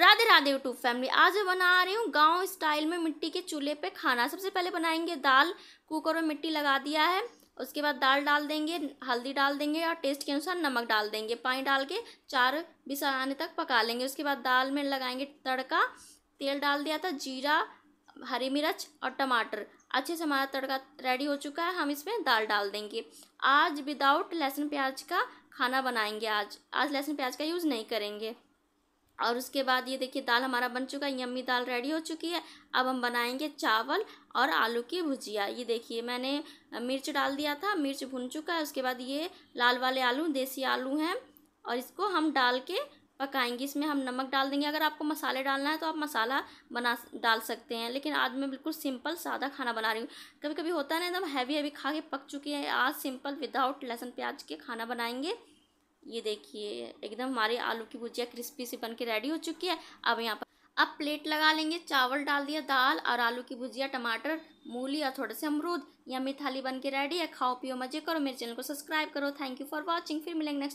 Radhe Radhe YouTube family आज मैं बना रही हूँ गांव स्टाइल में मिट्टी के चूल्हे पे खाना सबसे पहले बनाएंगे दाल कुकर में मिट्टी लगा दिया है उसके बाद दाल डाल देंगे हल्दी डाल देंगे और टेस्ट के अनुसार नमक डाल देंगे पानी डाल के चार बीस आने तक पका लेंगे उसके बाद दाल में लगाएंगे तड़का तेल डाल दिया था जीरा हरी मिर्च और टमाटर अच्छे से हमारा तड़का रेडी हो चुका है हम इसमें दाल डाल देंगे आज विदाउट लहसुन प्याज का खाना बनाएंगे आज आज लहसुन प्याज का यूज़ नहीं करेंगे और उसके बाद ये देखिए दाल हमारा बन चुका है यम्मी दाल रेडी हो चुकी है अब हम बनाएंगे चावल और आलू की भुजिया ये देखिए मैंने मिर्च डाल दिया था मिर्च भुन चुका है उसके बाद ये लाल वाले आलू देसी आलू हैं और इसको हम डाल के पकाएंगे इसमें हम नमक डाल देंगे अगर आपको मसाले डालना है तो आप मसाला बना डाल सकते हैं लेकिन आज मैं बिल्कुल सिंपल सादा खाना बना रही हूँ कभी कभी होता है ना एकदम हैवी हैवी खा के पक चुकी है आज सिंपल विदाउट लहसुन प्याज के खाना बनाएंगे ये देखिए एकदम हमारी आलू की भुजिया क्रिस्पी सी बन के रेडी हो चुकी है अब यहाँ पर अब प्लेट लगा लेंगे चावल डाल दिया दाल और आलू की भुजिया टमाटर मूली और थोड़े से अमरूद या मिथाली बन के रेडी है खाओ पियो मजे करो मेरे चैनल को सब्सक्राइब करो थैंक यू फॉर वॉचिंग फिर मिलेंगे नेक्स्ट